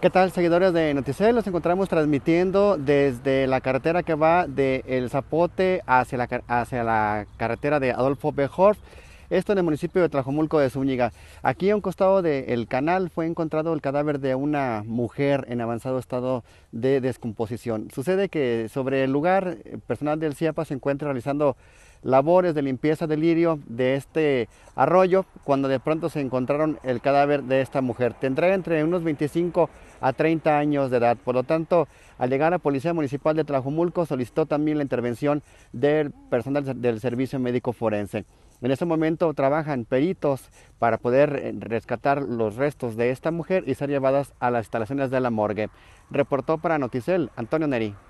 ¿Qué tal seguidores de Noticel? Los encontramos transmitiendo desde la carretera que va de El Zapote hacia la, hacia la carretera de Adolfo B. Esto en el municipio de Tlajomulco de Zúñiga. Aquí a un costado del canal fue encontrado el cadáver de una mujer en avanzado estado de descomposición. Sucede que sobre el lugar, eh, personal del CIAPA se encuentra realizando labores de limpieza del lirio de este arroyo cuando de pronto se encontraron el cadáver de esta mujer. Tendrá entre unos 25 a 30 años de edad. Por lo tanto, al llegar a Policía Municipal de Tlajomulco solicitó también la intervención del personal del Servicio Médico Forense. En ese momento trabajan peritos para poder eh, rescatar los restos de esta mujer y ser llevadas a las instalaciones de la morgue. Reportó para Noticel Antonio Neri.